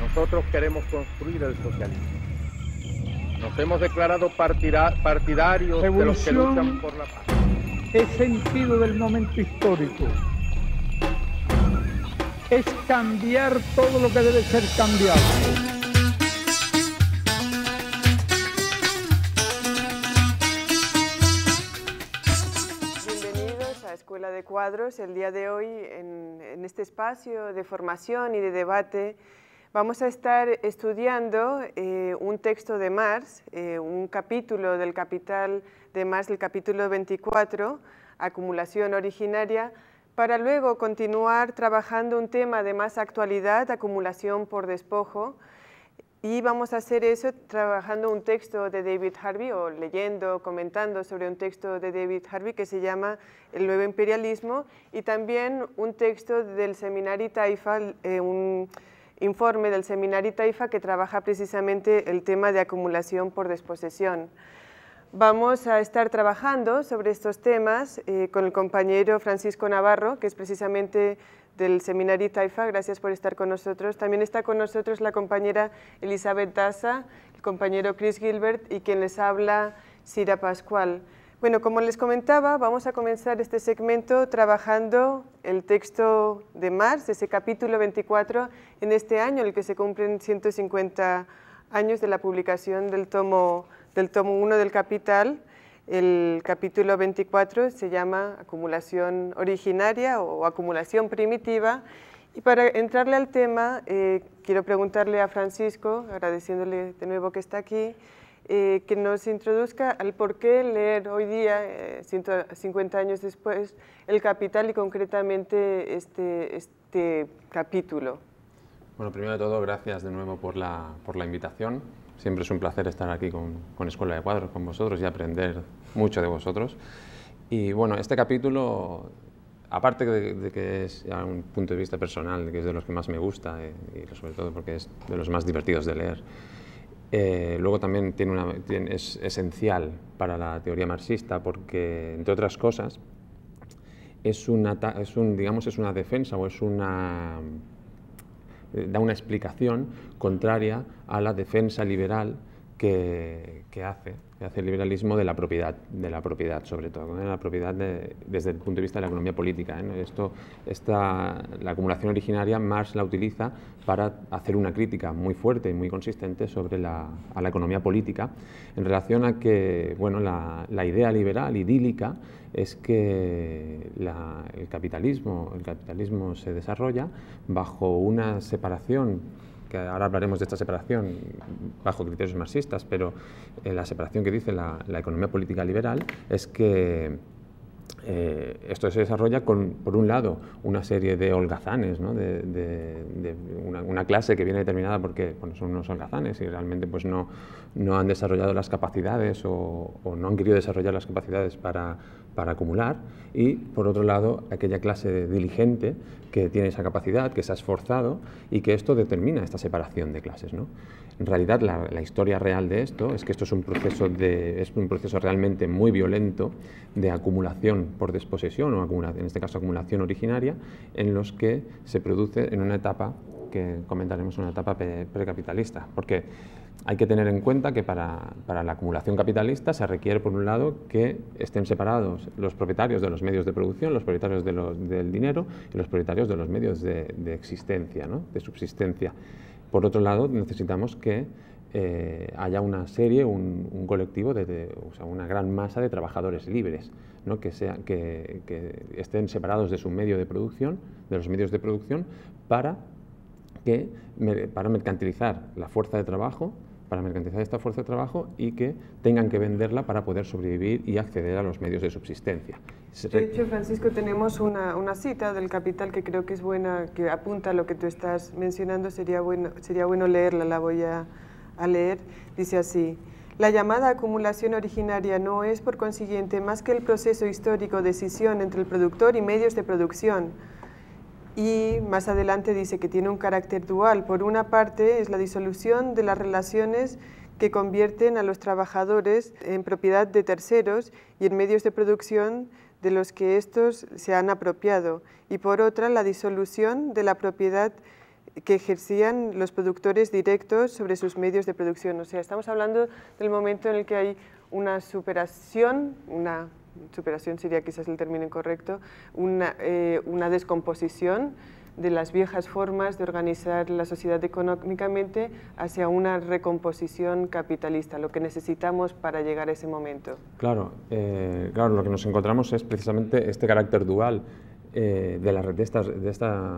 Nosotros queremos construir el socialismo. Nos hemos declarado partidarios de los que luchan por la paz. El sentido del momento histórico. Es cambiar todo lo que debe ser cambiado. Cuadros, el día de hoy en, este espacio de formación y de debate vamos a estar estudiando eh, un texto de Marx, eh, un capítulo del Capital de Marx, el capítulo 24, acumulación originaria, para luego continuar trabajando un tema de más actualidad, acumulación por despojo, y vamos a hacer eso trabajando un texto de David Harvey o leyendo, comentando sobre un texto de David Harvey que se llama El nuevo imperialismo y también un texto del seminario Taifa, eh, un informe del seminario Taifa que trabaja precisamente el tema de acumulación por desposesión. Vamos a estar trabajando sobre estos temas eh, con el compañero Francisco Navarro, que es precisamente del Seminario Taifa, gracias por estar con nosotros. También está con nosotros la compañera Elizabeth Daza, el compañero Chris Gilbert y quien les habla sira Pascual. Bueno, como les comentaba, vamos a comenzar este segmento trabajando el texto de Marx, ese capítulo 24, en este año, en el que se cumplen 150 años de la publicación del tomo, del tomo 1 del Capital, el capítulo 24 se llama acumulación originaria o acumulación primitiva. Y para entrarle al tema, eh, quiero preguntarle a Francisco, agradeciéndole de nuevo que está aquí, eh, que nos introduzca al por qué leer hoy día, 150 eh, años después, el capital y concretamente este, este capítulo. Bueno, primero de todo, gracias de nuevo por la, por la invitación. Siempre es un placer estar aquí con, con Escuela de Cuadros, con vosotros y aprender mucho de vosotros. Y bueno, este capítulo, aparte de, que es un punto de vista personal, que es de los que más me gusta, eh, y sobre todo porque es de los más divertidos de leer, eh, luego también tiene una, es esencial para la teoría marxista porque, entre otras cosas, es una, es un, digamos, es una defensa o es una eh, da una explicación contraria a la defensa liberal que, hace, hace el liberalismo de la propiedad, de la propiedad sobre todo, la propiedad desde el punto de vista de la economía política. ¿eh? Esto, la acumulación originaria Marx la utiliza para hacer una crítica muy fuerte y muy consistente sobre la, economía política en relación a que bueno, la, idea liberal idílica es que el, capitalismo, el capitalismo se desarrolla bajo una separación que ahora hablaremos de esta separación bajo criterios marxistas, pero eh, la separación que dice la, economía política liberal es que eh, esto se desarrolla con, por un lado, una serie de holgazanes, de, una, clase que viene determinada porque son unos holgazanes y realmente pues no, no han desarrollado las capacidades o, no han querido desarrollar las capacidades para, para, acumular y, por otro lado, aquella clase de diligente que tiene esa capacidad, que se ha esforzado y que esto determina esta separación de clases. ¿no? En realidad, la, historia real de esto es que esto es un, proceso de, es un proceso realmente muy violento de acumulación por desposesión o en este caso acumulación originaria, en los que se produce en una etapa que comentaremos una etapa precapitalista, porque hay que tener en cuenta que para, la acumulación capitalista se requiere, por un lado, que estén separados los propietarios de los medios de producción, los propietarios del dinero y los propietarios de los medios de, existencia, de subsistencia. Por otro lado, necesitamos que eh, haya una serie, un, colectivo, de, una gran masa de trabajadores libres, ¿no? que, sea, que estén separados de su medio de producción, de los medios de producción, para, que, para mercantilizar la fuerza de trabajo para mercantilizar esta fuerza de trabajo y que tengan que venderla para poder sobrevivir y acceder a los medios de subsistencia. De hecho, Francisco, tenemos una, cita del Capital que creo que es buena, que apunta a lo que tú estás mencionando, sería bueno, sería bueno leerla, la voy a, leer. Dice así, la llamada acumulación originaria no es, por consiguiente, más que el proceso histórico de decisión entre el productor y medios de producción y más adelante dice que tiene un carácter dual. Por una parte es la disolución de las relaciones que convierten a los trabajadores en propiedad de terceros y en medios de producción de los que estos se han apropiado. Y por otra, la disolución de la propiedad que ejercían los productores directos sobre sus medios de producción. O sea, estamos hablando del momento en el que hay una superación, una superación sería quizás el término correcto, eh, una, descomposición de las viejas formas de organizar la sociedad económicamente hacia una recomposición capitalista, lo que necesitamos para llegar a ese momento. Claro, eh, claro lo que nos encontramos es precisamente este carácter dual. Eh, de, de, esta,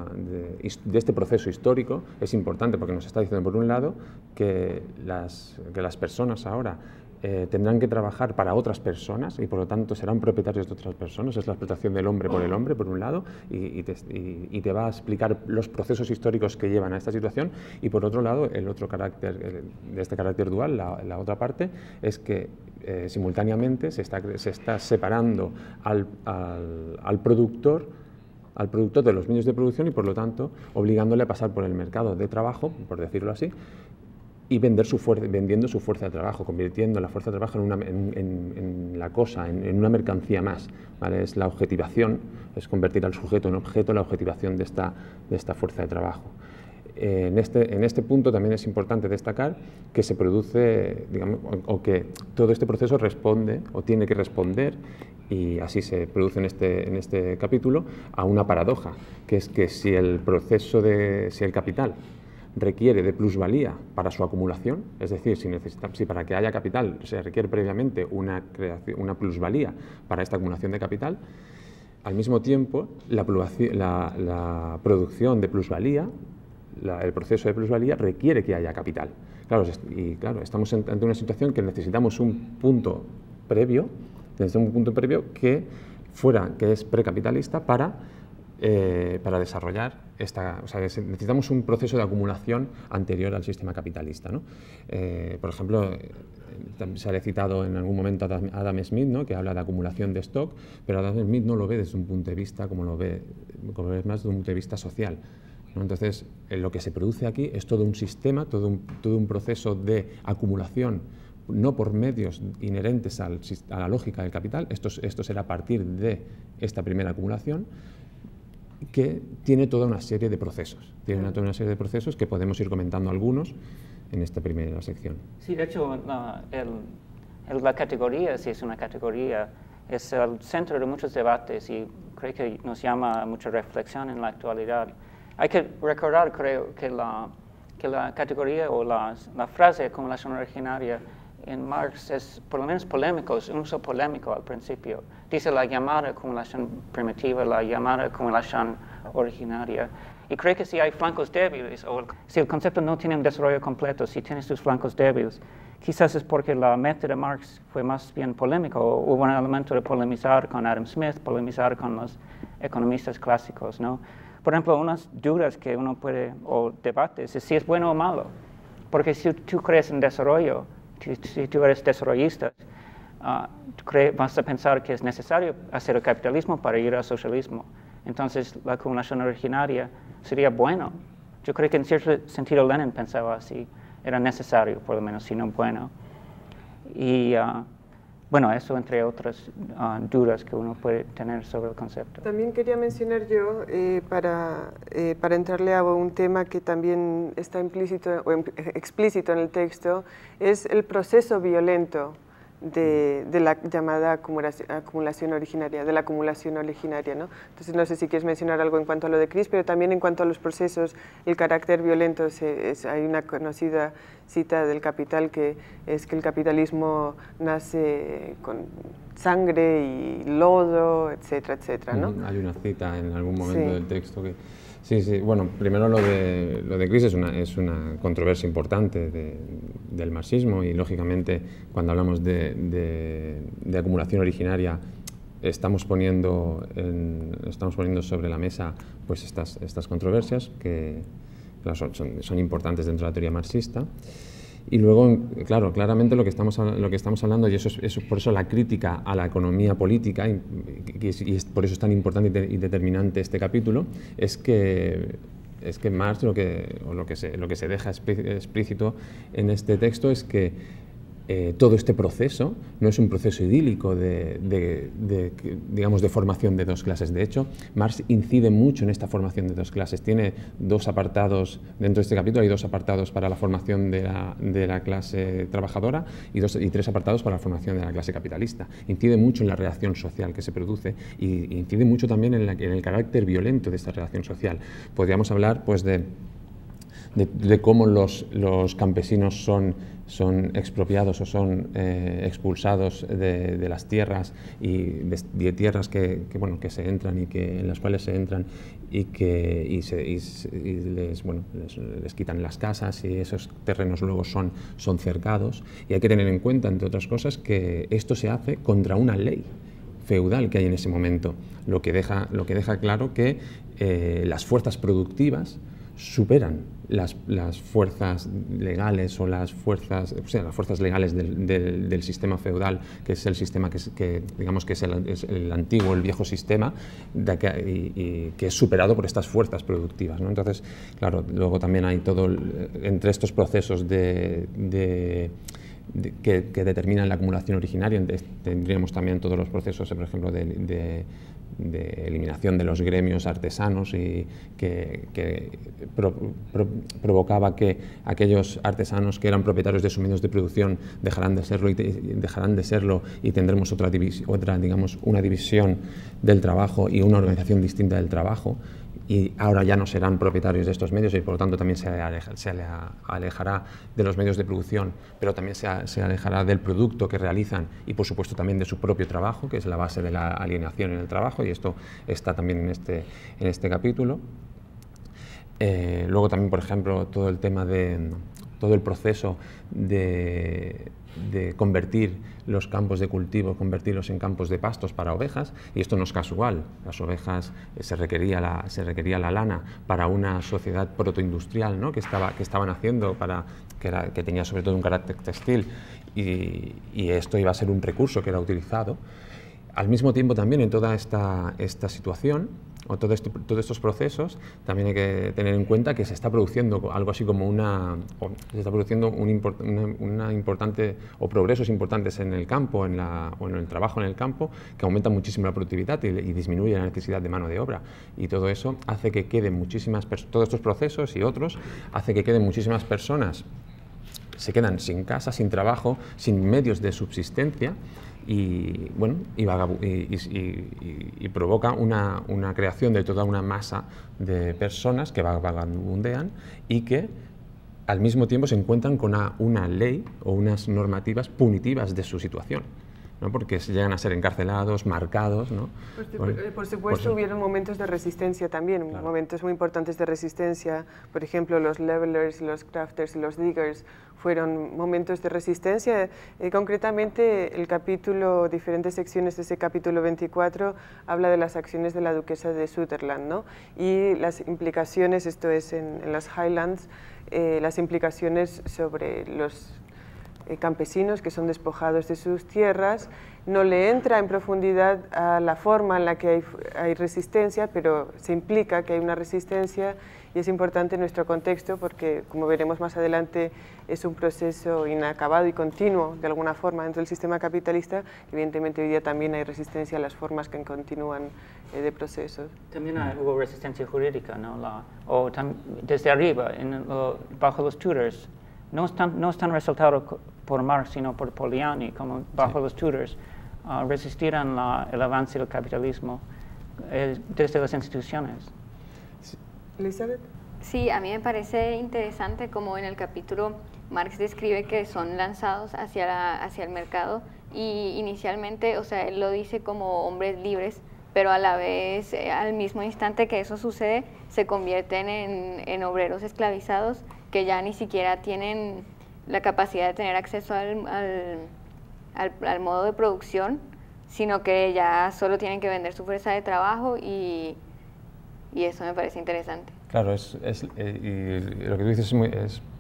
de, este proceso histórico es importante porque nos está diciendo, por un lado, que las, que las personas ahora eh, tendrán que trabajar para otras personas y por lo tanto serán propietarios de otras personas. Es la explotación del hombre por el hombre, por un lado, y, te, va a explicar los procesos históricos que llevan a esta situación. Y por otro lado, el otro carácter, de este carácter dual, la, otra parte, es que eh, simultáneamente se está, se está separando al, al productor al productor de los medios de producción y por lo tanto obligándole a pasar por el mercado de trabajo, por decirlo así, y vender su vendiendo su fuerza de trabajo, convirtiendo la fuerza de trabajo en, una, en, la cosa, en, una mercancía más. ¿vale? Es la objetivación, es convertir al sujeto en objeto, la objetivación de esta, de esta fuerza de trabajo. Eh, en, este, en este punto también es importante destacar que se produce, que todo este proceso responde o tiene que responder, y así se produce en este, en este capítulo, a una paradoja, que es que si el proceso de, si el capital requiere de plusvalía para su acumulación, es decir, si, necesita, si para que haya capital se requiere previamente una, creación, una plusvalía para esta acumulación de capital, al mismo tiempo la, la, producción de plusvalía, el proceso de plusvalía requiere que haya capital. Claro, y claro, estamos ante una situación que necesitamos un punto previo, un punto previo que fuera, que es precapitalista, para, eh, para desarrollar necesitamos un proceso de acumulación anterior al sistema capitalista. Eh, por ejemplo, se ha citado en algún momento a Adam Smith, que habla de acumulación de stock, pero Adam Smith no lo ve desde un punto de vista como lo ve, como más desde un punto de vista social. Entonces, eh, lo que se produce aquí es todo un sistema, todo un, proceso de acumulación no por medios inherentes a la lógica del capital, esto será a partir de esta primera acumulación, que tiene toda una serie de procesos. Tiene toda una serie de procesos que podemos ir comentando algunos en esta primera sección. Sí, de hecho, la, categoría, si es una categoría, es el centro de muchos debates y creo que nos llama mucha reflexión en la actualidad. Hay que recordar, creo, que la, que la categoría o la, frase como la originaria en Marx es por lo menos polémico, es un uso polémico al principio. Dice la llamada acumulación primitiva, la llamada acumulación originaria. Y cree que si hay flancos débiles, si el concepto no tiene un desarrollo completo, si tiene sus flancos débiles, quizás es porque la meta de Marx fue más bien polémico, hubo un elemento de polemizar con Adam Smith, polemizar con los economistas clásicos, ¿no? Por ejemplo, unas dudas que uno puede, o debates, es si es bueno o malo, porque si tú crees en desarrollo, si, tú eres desarrollista, ah, vas a pensar que es necesario hacer el capitalismo para ir al socialismo. Entonces, la acumulación originaria sería bueno. Yo creo que en cierto sentido Lenin pensaba así. Era necesario, por lo menos, si no bueno. Y ah, bueno, eso entre otras ah, dudas que uno puede tener sobre el concepto. También quería mencionar yo, eh, para, eh, para entrarle a un tema que también está implícito o em, explícito en el texto, es el proceso violento de, la llamada acumulación, originaria, de la acumulación originaria. ¿no? Entonces, no sé si quieres mencionar algo en cuanto a lo de CRIS, pero también en cuanto a los procesos, el carácter violento, es, hay una conocida cita del capital que es que el capitalismo nace con sangre y lodo, etcétera, etcétera. ¿no? Hay una cita en algún momento del texto que Sí, sí. Bueno, primero lo de, lo de es una, es una controversia importante del marxismo y, lógicamente, cuando hablamos de, de, acumulación originaria, estamos poniendo, estamos poniendo sobre la mesa pues estas, estas controversias que son, son, importantes dentro de la teoría marxista. Y luego, claro, claramente lo que estamos, lo que estamos hablando, y eso es, por eso la crítica a la economía política, y, por eso es tan importante y, determinante este capítulo, es que, es que Marx lo que, o lo, que se, lo que se deja explícito en este texto es que eh, todo este proceso no es un proceso idílico de, digamos, de formación de dos clases. De hecho, Marx incide mucho en esta formación de dos clases. Tiene dos apartados, dentro de este capítulo hay dos apartados para la formación de la, de la clase trabajadora y, dos, y tres apartados para la formación de la clase capitalista. Incide mucho en la relación social que se produce y, incide mucho también en, en el carácter violento de esta relación social. Podríamos hablar pues, de de, cómo los, campesinos son, expropiados o son eh, expulsados de, las tierras y de, tierras que, se entran y en las cuales se entran y que les, quitan las casas y esos terrenos luego son, cercados. Y hay que tener en cuenta, entre otras cosas, que esto se hace contra una ley feudal que hay en ese momento, lo que deja, claro que eh, las fuerzas productivas superan las, fuerzas legales o las fuerzas, o sea, las fuerzas legales del, sistema feudal, que es el sistema que, digamos que es el, antiguo, el viejo sistema, que, y, que es superado por estas fuerzas productivas. ¿no? Entonces, claro, luego también hay todo, entre estos procesos de, que, determinan la acumulación originaria. Tendríamos también todos los procesos, por ejemplo, de, de eliminación de los gremios artesanos y que, provocaba que aquellos artesanos que eran propietarios de sus medios de producción dejarán de serlo y, dejarán de serlo y tendremos otra, otra digamos una división del trabajo y una organización distinta del trabajo y ahora ya no serán propietarios de estos medios y por lo tanto también se, alejará de los medios de producción, pero también se, alejará del producto que realizan y por supuesto también de su propio trabajo, que es la base de la alienación en el trabajo y esto está también en este, en este capítulo. Eh, luego también, por ejemplo, todo el tema de todo el proceso de convertir los campos de cultivo, convertirlos en campos de pastos para ovejas, y esto no es casual. Las ovejas eh, se, requería la, lana para una sociedad protoindustrial ¿no? que, estaba, que estaban haciendo, para, que, tenía sobre todo un carácter textil, y, y esto iba a ser un recurso que era utilizado. Al mismo tiempo también en toda esta situación, este, todos estos procesos, también hay que tener en cuenta que se está produciendo algo así como una, se está produciendo un una, importante o progresos importantes en el campo, en el trabajo en el campo, que aumenta muchísimo la productividad y, y disminuye la necesidad de mano de obra. Y todo eso hace que queden muchísimas todos estos procesos y otros hace que queden muchísimas personas se quedan sin casa, sin trabajo, sin medios de subsistencia y, bueno, y, provoca una, creación de toda una masa de personas que vagabundean y que al mismo tiempo se encuentran con una ley o unas normativas punitivas de su situación. ¿no? porque se llegan a ser encarcelados, marcados. ¿no? Por, eh, pues supuesto, hubieron momentos de resistencia también, momentos muy importantes de resistencia. Por ejemplo, los levelers, los crafters, y los diggers fueron momentos de resistencia. Eh, concretamente, el capítulo, diferentes secciones de ese capítulo 24, habla de las acciones de la duquesa de Sutherland ¿no? y las implicaciones, esto es en, las Highlands, eh, las implicaciones sobre los eh, campesinos que son despojados de sus tierras, no le entra en profundidad a la forma en la que hay, hay resistencia, pero se implica que hay una resistencia y es importante en nuestro contexto porque, como veremos más adelante, es un proceso inacabado y continuo, de alguna forma, dentro del sistema capitalista. Evidentemente, hoy día también hay resistencia a las formas que continúan eh, de proceso. También hubo resistencia jurídica, ¿no? La, o desde arriba, bajo los tutors. No están, no están por Marx, sino por Poliani, como bajo los Tudors, ah, resistirán el avance del capitalismo eh, desde las instituciones. Sí. Elizabeth. Sí, a mí me parece interesante como en el capítulo Marx describe que son lanzados hacia, hacia el mercado y inicialmente, o sea, él lo dice como hombres libres, pero a la vez, eh, al mismo instante que eso sucede, se convierten en, en obreros esclavizados que ya ni siquiera tienen la capacidad de tener acceso al, al, al, modo de producción, sino que ya solo tienen que vender su fuerza de trabajo y, eso me parece interesante. Claro, es, eh, lo que tú dices es muy...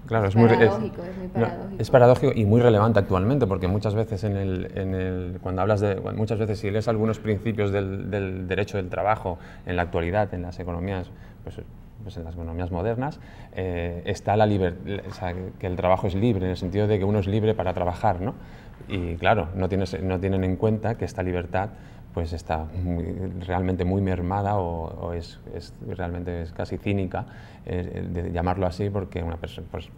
claro, es, paradójico, es, paradójico. es paradójico y muy relevante actualmente, porque muchas veces en el, en el, cuando hablas de... Muchas veces si lees algunos principios del, del derecho del trabajo en la actualidad, en las economías, pues pues, en las economías modernas, eh, está la libertad, o sea, que el trabajo es libre, en el sentido de que uno es libre para trabajar, ¿no? Y claro, no, tienes, no tienen en cuenta que esta libertad pues está realmente muy mermada o, es, es, realmente es casi cínica eh, de llamarlo así porque una persona, pues,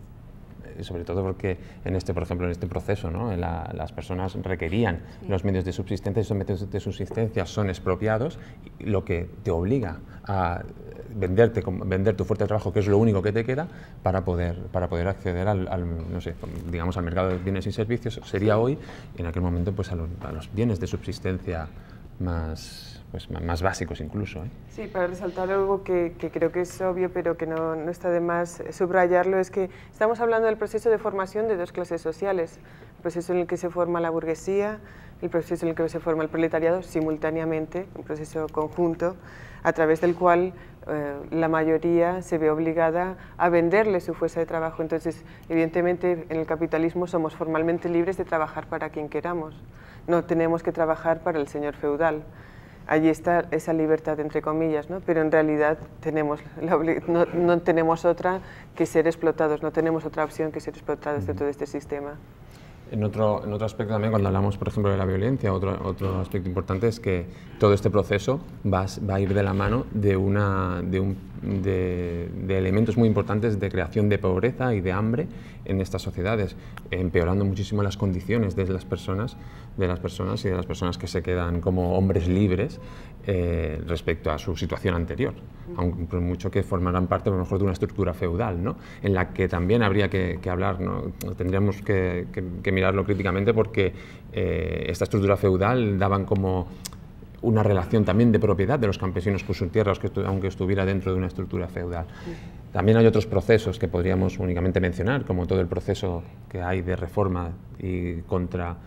eh, sobre todo porque en este, por ejemplo, en este proceso, ¿no? las personas requerían los medios de subsistencia, y esos medios de subsistencia son expropiados, lo que te obliga a venderte, vender tu fuerte trabajo, que es lo único que te queda, para poder, para poder acceder al, digamos, al mercado de bienes y servicios, sería hoy, en aquel momento, pues a los, bienes de subsistencia más, pues, más básicos incluso. ¿eh? Sí, para resaltar algo que, creo que es obvio, pero que no, no, está de más subrayarlo, es que estamos hablando del proceso de formación de dos clases sociales, el proceso en el que se forma la burguesía, el proceso en el que se forma el proletariado simultáneamente, un proceso conjunto, a través del cual eh, la mayoría se ve obligada a venderle su fuerza de trabajo. Entonces, evidentemente, en el capitalismo somos formalmente libres de trabajar para quien queramos. No tenemos que trabajar para el señor feudal. Allí está esa libertad, entre comillas, ¿no? pero en realidad no, no tenemos otra que ser explotados, no tenemos otra opción que ser explotados dentro de este sistema. En otro, en otro aspecto también, cuando hablamos, por ejemplo, de la violencia, otro, otro aspecto importante es que todo este proceso va, va a ir de la mano de, una, de, un, de, de elementos muy importantes de creación de pobreza y de hambre en estas sociedades, empeorando muchísimo las condiciones de las personas, de las personas y de las personas que se quedan como hombres libres eh, respecto a su situación anterior, aunque por mucho que formaran parte a lo mejor de una estructura feudal, ¿no? en la que también habría que, hablar, ¿no? tendríamos que, mirarlo críticamente porque eh, esta estructura feudal daban como una relación también de propiedad de los campesinos con sus tierras, aunque estuviera dentro de una estructura feudal. También hay otros procesos que podríamos únicamente mencionar, como todo el proceso que hay de reforma y contra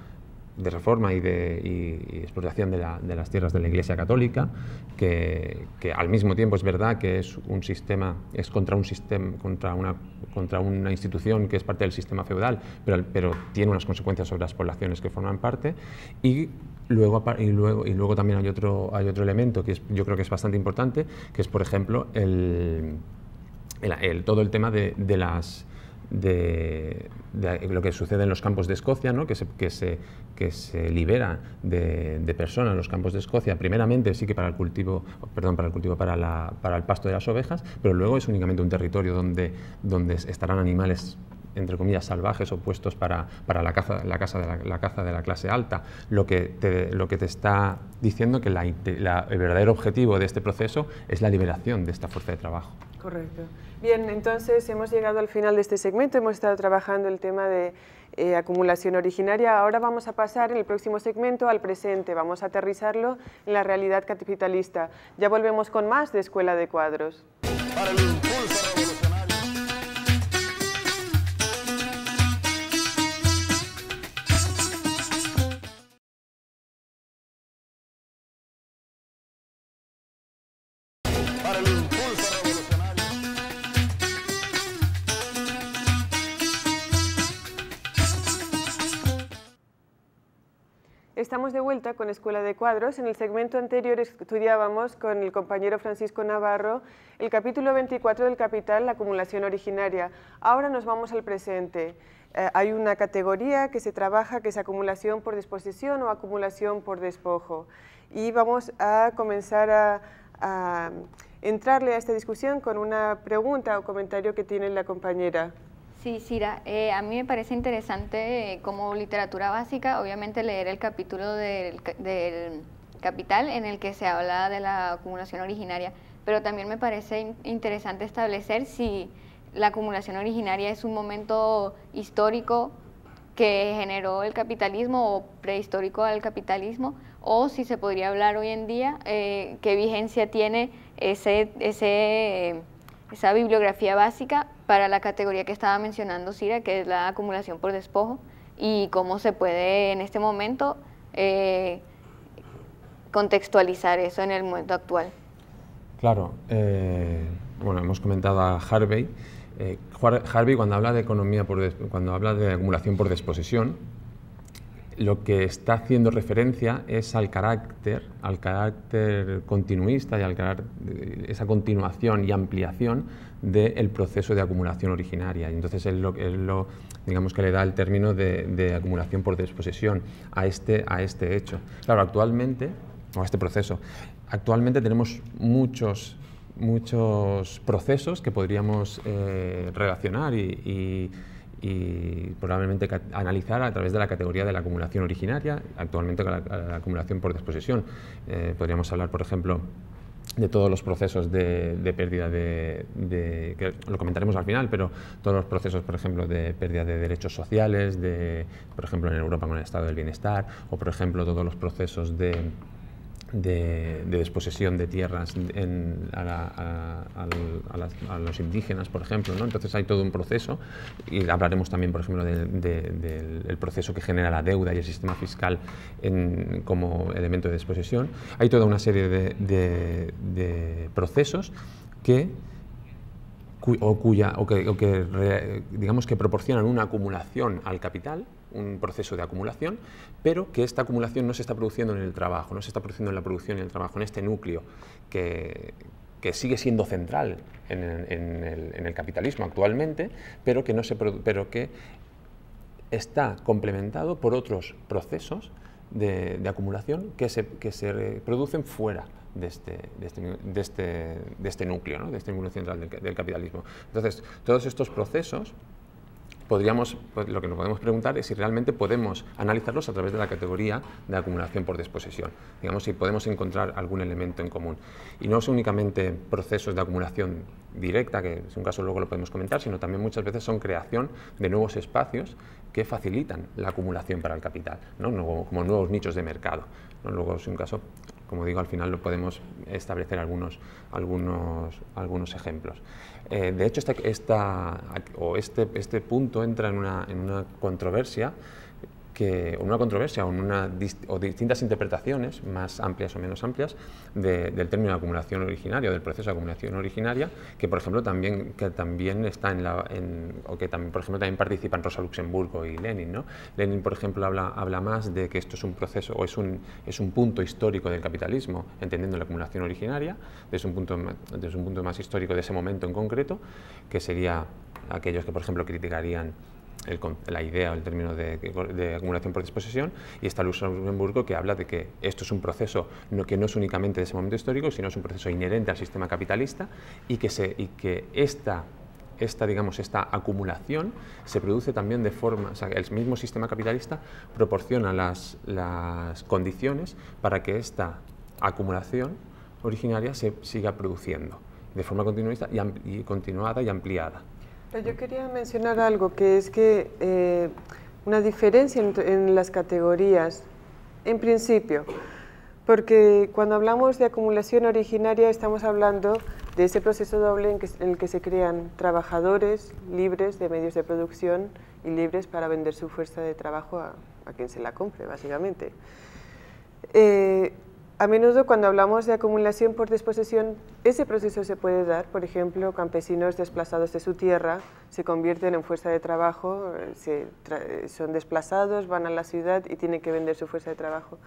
de reforma y de explotación de, las tierras de la Iglesia Católica, que, al mismo tiempo es verdad que es un sistema, es contra un sistema, contra una, contra una institución que es parte del sistema feudal, pero, pero tiene unas consecuencias sobre las poblaciones que forman parte. Y luego, y luego, y luego también hay otro, hay otro elemento que es, yo creo que es bastante importante, que es, por ejemplo, el todo el tema de, las... De, lo que sucede en los campos de Escocia, que, se, que, se, libera de, personas en los campos de Escocia, primeramente sí que para el cultivo, perdón, para el cultivo, para, el pasto de las ovejas, pero luego es únicamente un territorio donde estarán animales entre comillas, salvajes o puestos para, la, caza, la, casa de la, de la clase alta. Lo que te, lo que te está diciendo que el verdadero objetivo de este proceso es la liberación de esta fuerza de trabajo. Correcto. Bien, entonces hemos llegado al final de este segmento, hemos estado trabajando el tema de eh, acumulación originaria. Ahora vamos a pasar en el próximo segmento al presente, vamos a aterrizarlo en la realidad capitalista. Ya volvemos con más de Escuela de Cuadros. Estamos de vuelta con Escuela de Cuadros. En el segmento anterior estudiábamos con el compañero Francisco Navarro el capítulo 24 del Capital, la acumulación originaria. Ahora nos vamos al presente. Eh, hay una categoría que se trabaja que es acumulación por disposición o acumulación por despojo. Y vamos a comenzar a entrarle a esta discusión con una pregunta o comentario que tiene la compañera. Sí, Sira, eh, a mí me parece interesante eh, como literatura básica, obviamente leer el capítulo del, Capital en el que se habla de la acumulación originaria, pero también me parece interesante establecer si la acumulación originaria es un momento histórico que generó el capitalismo o prehistórico al capitalismo, o si se podría hablar hoy en día, eh, qué vigencia tiene ese, esa bibliografía básica para la categoría que estaba mencionando Sira, que es la acumulación por despojo, y cómo se puede en este momento eh, contextualizar eso en el momento actual. Claro, eh, bueno, hemos comentado a Harvey. Eh, Harvey cuando habla de economía, por cuando habla de acumulación por desposesión, lo que está haciendo referencia es al carácter, al carácter continuista y al esa continuación y ampliación del el proceso de acumulación originaria. entonces es lo, es lo, digamos que le da el término de, acumulación por desposesión a este, a este hecho. Claro, actualmente, o a este proceso, actualmente tenemos muchos muchos procesos que podríamos eh, relacionar y, probablemente analizar a través de la categoría de la acumulación originaria, actualmente la, la acumulación por desposesión. Eh, podríamos hablar, por ejemplo, de todos los procesos de, de pérdida de, de, que lo comentaremos al final, pero todos los procesos, por ejemplo, de pérdida de derechos sociales, de, por ejemplo, en Europa con el estado del bienestar, o por ejemplo, todos los procesos de de, desposesión de tierras a, los indígenas, por ejemplo. ¿no? Entonces hay todo un proceso y hablaremos también, por ejemplo, del proceso que genera la deuda y el sistema fiscal como elemento de desposesión. Hay toda una serie de procesos que cuya, que, digamos que proporcionan una acumulación al capital un proceso de acumulación, pero que esta acumulación no se está produciendo en el trabajo, no se está produciendo en la producción y el trabajo, en este núcleo que, que sigue siendo central en, el, capitalismo actualmente, pero que, no se, pero que está complementado por otros procesos de, acumulación que se, que se, producen fuera de este, de este, de este, este núcleo, ¿no? de este núcleo central del, del capitalismo. Entonces, todos estos procesos podríamos, pues, lo que nos podemos preguntar es si realmente podemos analizarlos a través de la categoría de acumulación por disposición, Digamos, si podemos encontrar algún elemento en común. Y no son únicamente procesos de acumulación directa, que es un caso luego lo podemos comentar, sino también muchas veces son creación de nuevos espacios que facilitan la acumulación para el capital, ¿no? como, nuevos nichos de mercado. ¿no? Luego es un caso, como digo, al final lo podemos establecer algunos, algunos, algunos ejemplos. Eh, de hecho, este, esta, o este, este punto entra en una, en una controversia que una controversia o distintas interpretaciones, más amplias o menos amplias, del término de acumulación originaria o del proceso de acumulación originaria, que por ejemplo también, que también está en la... o que también, por ejemplo también participan Rosa Luxemburgo y Lenin. ¿no? Lenin, por ejemplo, habla, habla más de que esto es un proceso o es un, es un punto histórico del capitalismo, entendiendo la acumulación originaria, desde un punto, desde un punto más histórico de ese momento en concreto, que sería aquellos que, por ejemplo, criticarían la idea o el término de, acumulación por disposición, y está Luxemburgo que habla de que esto es un proceso que no es únicamente de ese momento histórico, sino es un proceso inherente al sistema capitalista y que, esta esta, digamos, esta acumulación se produce también de forma, o sea, el mismo sistema capitalista proporciona las, las condiciones para que esta acumulación originaria se siga produciendo de forma continuista y continuada y ampliada. Pues yo quería mencionar algo, que es que eh, una diferencia en, las categorías, en principio, porque cuando hablamos de acumulación originaria estamos hablando de ese proceso doble en, el que se crean trabajadores libres de medios de producción y libres para vender su fuerza de trabajo a, quien se la compre, básicamente. Eh, a menudo cuando hablamos de acumulación por disposición, ese proceso se puede dar, por ejemplo, campesinos desplazados de su tierra se convierten en fuerza de trabajo, eh, eh, son desplazados, van a la ciudad y tienen que vender su fuerza de trabajo.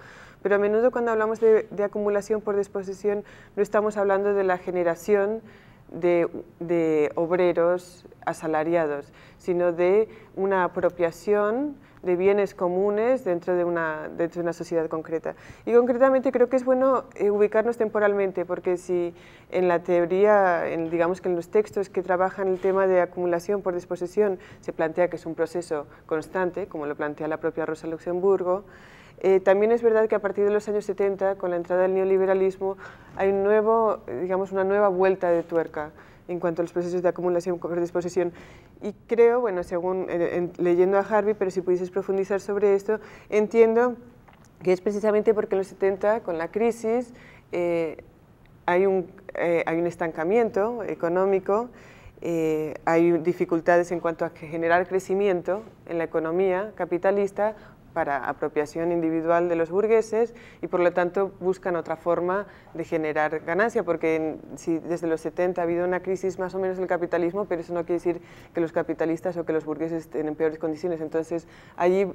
Pero a menudo cuando hablamos de, acumulación por disposición, no estamos hablando de la generación de obreros asalariados, sino de una apropiación de bienes comunes dentro de una, de una sociedad concreta. Y concretamente creo que es bueno eh, ubicarnos temporalmente, porque si en la teoría, digamos que en los textos que trabajan el tema de acumulación por disposición, se plantea que es un proceso constante, como lo plantea la propia Rosa Luxemburgo, eh, también es verdad que a partir de los años 70, con la entrada del neoliberalismo, hay nuevo, digamos, una nueva vuelta de tuerca en cuanto a los procesos de acumulación por disposición, Y creo, bueno, según leyendo a Harvey, pero si pudieses profundizar sobre esto, entiendo que es precisamente porque en los 70, con la crisis, eh, hay, un, eh, hay un estancamiento económico, eh, hay dificultades en cuanto a generar crecimiento en la economía capitalista para apropiación individual de los burgueses y por lo tanto buscan otra forma de generar ganancia, porque si desde los 70 ha habido una crisis más o menos del capitalismo, pero eso no quiere decir que los capitalistas o que los burgueses estén en peores condiciones. Entonces allí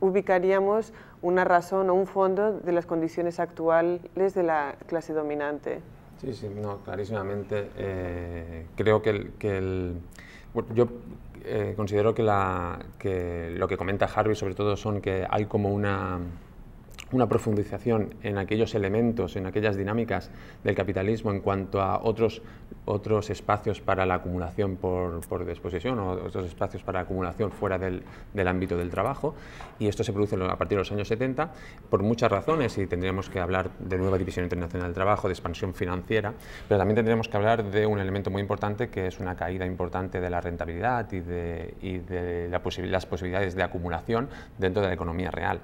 ubicaríamos una razón o un fondo de las condiciones actuales de la clase dominante. Sí, sí, no, clarísimamente. Eh, creo que el, que el yo eh, considero que, la, que, lo que comenta Harvey sobre todo son que hay como una una profundización en aquellos elementos, en aquellas dinámicas del capitalismo en cuanto a otros, otros espacios para la acumulación por, por o otros espacios para la acumulación fuera del, ámbito del trabajo. Y esto se produce a partir de los años 70 por muchas razones y tendríamos que hablar de nueva división internacional del trabajo, de expansión financiera, pero también tendríamos que hablar de un elemento muy importante que es una caída importante de la rentabilidad y de, las posibilidades de acumulación dentro de la economía real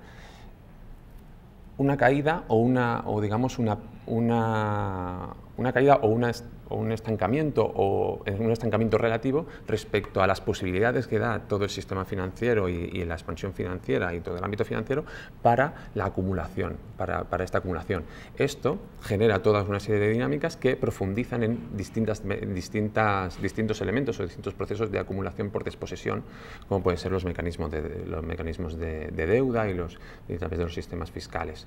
una caída o una, o digamos una una, caída o, un estancamiento o eh, un estancamiento relativo respecto a las posibilidades que da todo el sistema financiero y, la expansión financiera y todo el ámbito financiero para la acumulación, para, esta acumulación. Esto genera toda una serie de dinámicas que profundizan en distintas, distintas, distintos elementos o distintos procesos de acumulación por desposesión, como pueden ser los mecanismos de, los mecanismos de, deuda y los, a través de los sistemas fiscales.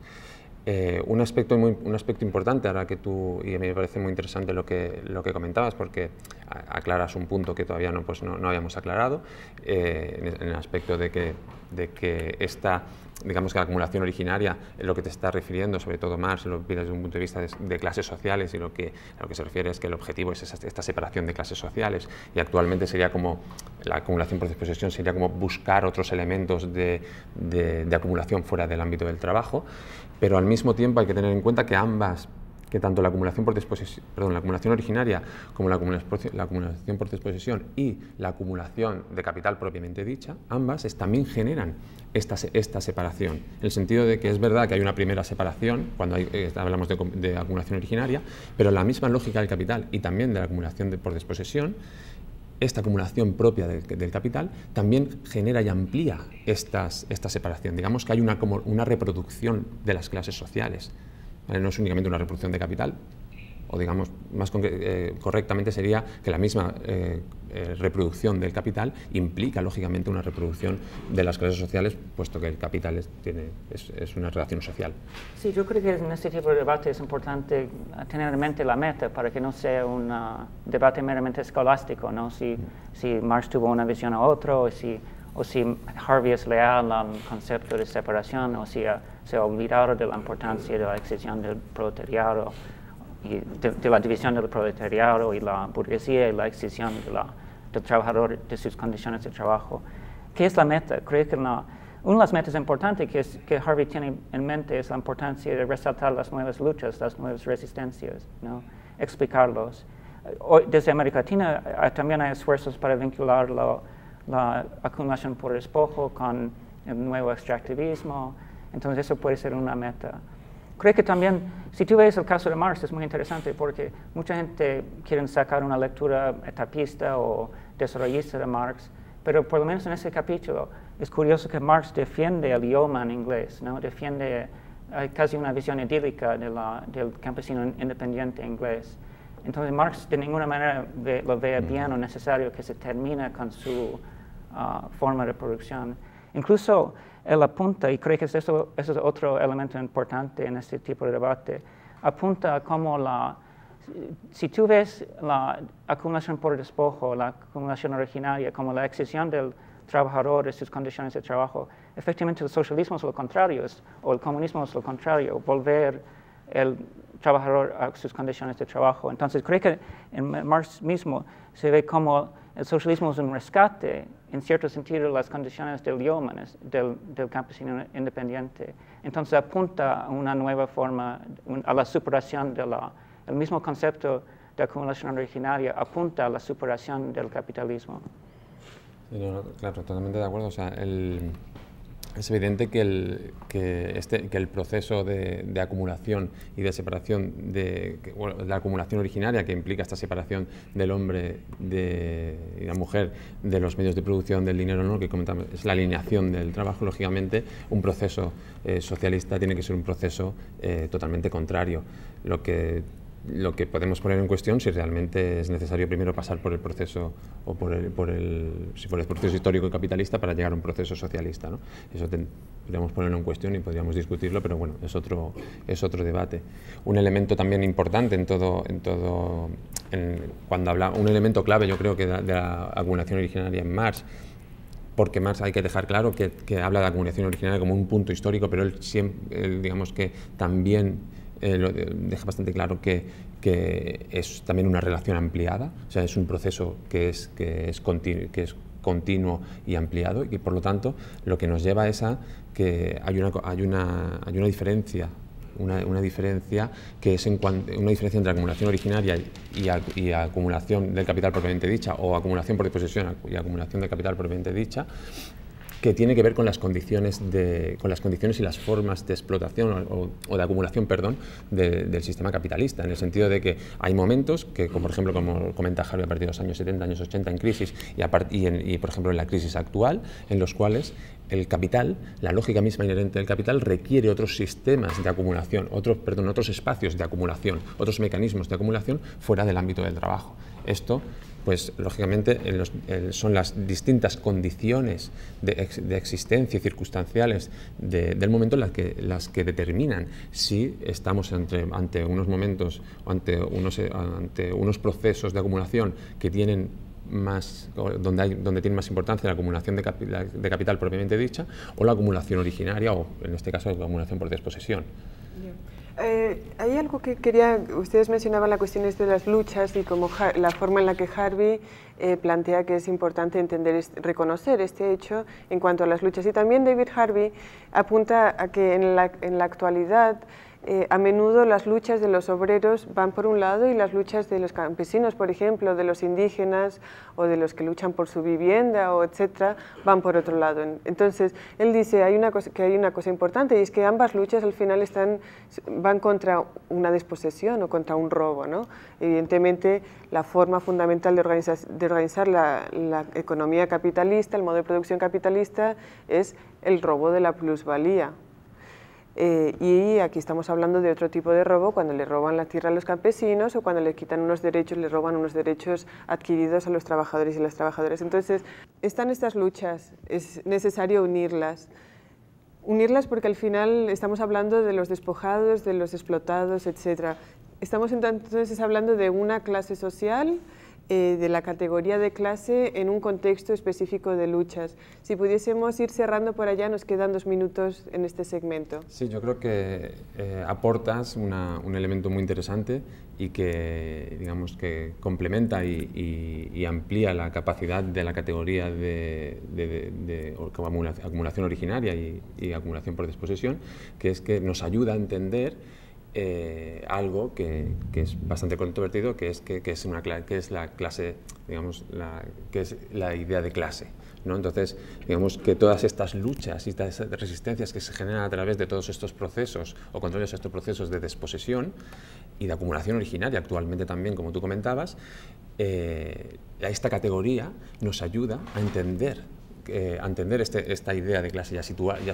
Eh, un, aspecto un aspecto importante, ahora que tú, y a mí me parece muy interesante lo que, lo que comentabas, porque aclaras un punto que todavía no, pues no, habíamos aclarado, eh, en, el aspecto de que, de que esta digamos que la acumulación originaria, lo que te está refiriendo, sobre todo Marx, lo pides desde un punto de vista de, clases sociales y lo que, a lo que se refiere es que el objetivo es esta separación de clases sociales y actualmente sería como, la acumulación por disposición sería como buscar otros elementos de, de acumulación fuera del ámbito del trabajo pero al mismo tiempo hay que tener en cuenta que ambas, que tanto la acumulación, por disposición, perdón, la acumulación originaria como la acumulación, por disposición y la acumulación de capital propiamente dicha, ambas también generan esta, esta separación. En el sentido de que es verdad que hay una primera separación cuando eh, hablamos de, de, acumulación originaria, pero la misma lógica del capital y también de la acumulación por disposición esta acumulación propia del capital también genera y amplía estas, esta separación. Digamos que hay una, una reproducción de las clases sociales. No es únicamente una reproducción de capital, o digamos más eh, correctamente sería que la misma eh, eh, reproducción del capital implica lógicamente una reproducción de las clases sociales, puesto que el capital es, tiene, es, una relación social. Sí, yo creo que en este tipo de debate es importante tener en mente la meta para que no sea un ah, debate meramente escolástico, ¿no? Si, mm. si Marx tuvo una visión a otro, o si o si Harvey es leal al concepto de separación, o si ah, se ha olvidado de la importancia de la excepción del proletariado, de, la división del proletariado y la burguesía y la excisión del trabajador de sus condiciones de trabajo. ¿Qué es la meta? Creo que una, de las metas importantes que, que, Harvey tiene en mente es la importancia de resaltar las nuevas luchas, las nuevas resistencias, explicarlos. Desde América Latina también hay esfuerzos para vincular la acumulación por despojo con el nuevo extractivismo, entonces eso puede ser una meta. Creo que también, si tú ves el caso de Marx, es muy interesante porque mucha gente quiere sacar una lectura etapista o desarrollista de Marx, pero por lo menos en ese capítulo es curioso que Marx defiende el idioma en inglés, ¿no? defiende casi una visión idílica del campesino independiente inglés. Entonces Marx de ninguna manera lo vea mm. bien o necesario que se termine con su ah, forma de producción. Incluso él apunta, y creo que eso, es otro elemento importante en este tipo de debate, apunta a cómo la, si tú ves la acumulación por despojo, la acumulación originaria, como la excesión del trabajador de sus condiciones de trabajo, efectivamente el socialismo es lo contrario, o el comunismo es lo contrario, volver el trabajador a sus condiciones de trabajo. Entonces creo que en Marx mismo se ve como el socialismo es un rescate, en cierto sentido, de las condiciones del del, del, campesino independiente. Entonces apunta a una nueva forma, a la superación de la, el mismo concepto de acumulación originaria apunta a la superación del capitalismo. claro, totalmente de acuerdo. O sea, el, es evidente que el, que este, el proceso de, acumulación y de separación, de, la acumulación originaria que implica esta separación del hombre de, y la mujer de los medios de producción del dinero, que comentamos, es la alineación del trabajo, lógicamente, un proceso eh, socialista tiene que ser un proceso eh, totalmente contrario. Lo que lo que podemos poner en cuestión si realmente es necesario primero pasar por el proceso o por el, por el, si por el proceso histórico y capitalista para llegar a un proceso socialista. ¿no? Eso podríamos ponerlo en cuestión y podríamos discutirlo, pero bueno, es otro, es otro debate. Un elemento también importante en todo, en todo cuando habla, un elemento clave yo creo que de, la acumulación originaria en Marx porque Marx hay que dejar claro que, que, habla de acumulación originaria como un punto histórico, pero él, siempre, digamos que también eh, eh, deja bastante claro que, es también una relación ampliada, o sea, es un proceso que es, que es, continuo y ampliado y por lo tanto lo que nos lleva es a que hay una, hay hay una diferencia una, diferencia que es en una diferencia entre acumulación originaria y, y, acumulación del capital propiamente dicha o acumulación por disposición y acumulación del capital propiamente dicha que tiene que ver con las condiciones, con las condiciones y las formas de explotación o, de acumulación perdón, del sistema capitalista, en el sentido de que hay momentos que, como por ejemplo, como comenta Javi, a partir de los años 70, años 80 en crisis y, y por ejemplo en la crisis actual, en los cuales el capital, la lógica misma inherente del capital, requiere otros sistemas de acumulación, otros, perdón, otros espacios de acumulación, otros mecanismos de acumulación fuera del ámbito del trabajo. Esto pues lógicamente son las distintas condiciones de, existencia y circunstanciales del momento las que, las que determinan si estamos ante unos momentos o ante unos, ante unos procesos de acumulación que tienen más, donde, hay, donde tiene más importancia la acumulación de, de capital propiamente dicha o la acumulación originaria o en este caso la acumulación por desposesión. Eh, hay algo que quería, ustedes mencionaban la cuestión de las luchas y como la forma en la que Harvey eh, plantea que es importante entender, reconocer este hecho en cuanto a las luchas. Y también David Harvey apunta a que en la actualidad eh, a menudo las luchas de los obreros van por un lado y las luchas de los campesinos, por ejemplo, de los indígenas o de los que luchan por su vivienda o etcétera, van por otro lado. Entonces, él dice que hay una cosa importante y es que ambas luchas al final van contra una desposesión o contra un robo. Evidentemente, la forma fundamental de organizar, la economía capitalista, el modo de producción capitalista, es el robo de la plusvalía eh, y aquí estamos hablando de otro tipo de robo, cuando le roban la tierra a los campesinos o cuando le quitan unos derechos, le roban unos derechos adquiridos a los trabajadores y las trabajadoras. Entonces, están estas luchas, es necesario unirlas. Unirlas porque al final estamos hablando de los despojados, de los explotados, etc. Estamos entonces hablando de una clase social eh, de la categoría de clase en un contexto específico de luchas. Si pudiésemos ir cerrando por allá, nos quedan dos minutos en este segmento. Sí, yo creo que eh, aportas un elemento muy interesante y que, digamos, que complementa y, amplía la capacidad de la categoría de, acumulación originaria y, y acumulación por desposesión, que es que nos ayuda a entender eh, algo que, es bastante controvertido, que es, que, es, la clase, digamos, la, que es la idea de clase. ¿no? Entonces, digamos que todas estas luchas y estas resistencias que se generan a través de todos estos procesos o controles estos procesos de desposesión y de acumulación originaria, actualmente también, como tú comentabas, eh, esta categoría nos ayuda a entender eh, entender este, esta idea de clase y a, situarnos, y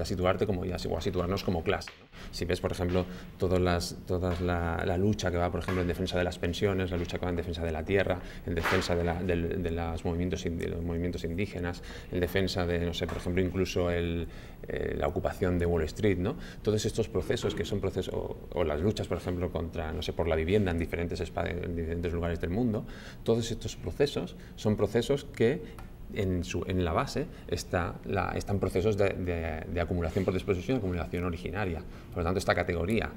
a situarte como, a, situarnos como clase. Si ves, por ejemplo, todas la, lucha que va, por ejemplo, en defensa de las pensiones, la lucha que va en defensa de la tierra, en defensa de, los, movimientos, indígenas, en defensa de, no sé, por ejemplo, incluso eh, la ocupación de Wall Street, ¿no? Todos estos procesos que son procesos, o, las luchas, por ejemplo, contra, no sé, por la vivienda en en diferentes lugares del mundo, todos estos procesos son procesos que en, su, en la base está la, están procesos de, de, acumulación por disposición y acumulación originaria. Por lo tanto, esta categoría,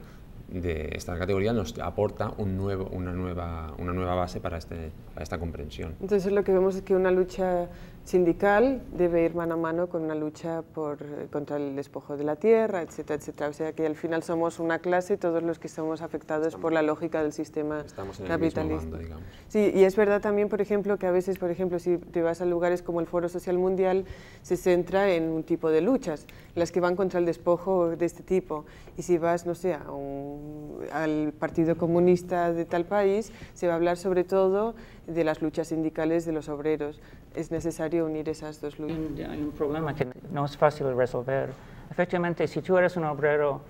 de, esta categoría nos aporta un nuevo, una, nueva, una nueva base para, este, para esta comprensión. Entonces lo que vemos es que una lucha sindical debe ir mano a mano con una lucha por, contra el despojo de la tierra, etcétera, etcétera. O sea que al final somos una clase, todos los que somos afectados por la lógica del sistema estamos capitalista. sí, y es verdad también, por ejemplo, que a veces, por ejemplo, si te vas a lugares como el Foro Social Mundial, se centra en un tipo de luchas, las que van contra el despojo de este tipo. Y si vas, no sé, al Partido Comunista de tal país, se va a hablar sobre todo de las luchas sindicales de los obreros. Es necesario unir esas dos luchas. Hay un problema que no es fácil resolver. Efectivamente, si tú eres un obrero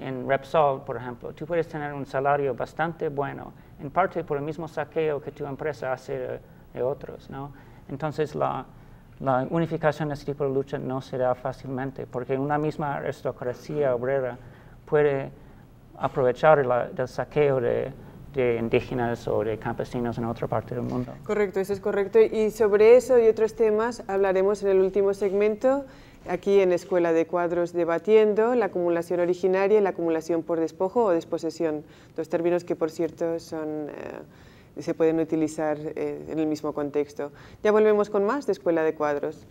en Repsol, por ejemplo, tú puedes tener un salario bastante bueno, en parte por el mismo saqueo que tu empresa hace de, otros, Entonces, la, unificación de este tipo de lucha no será fácilmente, porque una misma aristocracia obrera puede aprovechar el saqueo de de indígenas o de campesinos en otra parte del mundo. Correcto, eso es correcto. Y sobre eso y otros temas hablaremos en el último segmento, aquí en Escuela de Cuadros debatiendo la acumulación originaria y la acumulación por despojo o desposesión, dos términos que por cierto son... Eh, se pueden utilizar eh, en el mismo contexto. Ya volvemos con más de Escuela de Cuadros.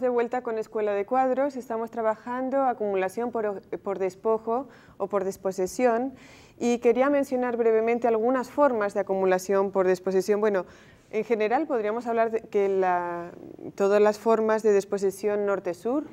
de vuelta con Escuela de Cuadros, estamos trabajando acumulación por, despojo o por desposesión y quería mencionar brevemente algunas formas de acumulación por desposesión. Bueno, en general podríamos hablar de que todas las formas de desposesión norte-sur,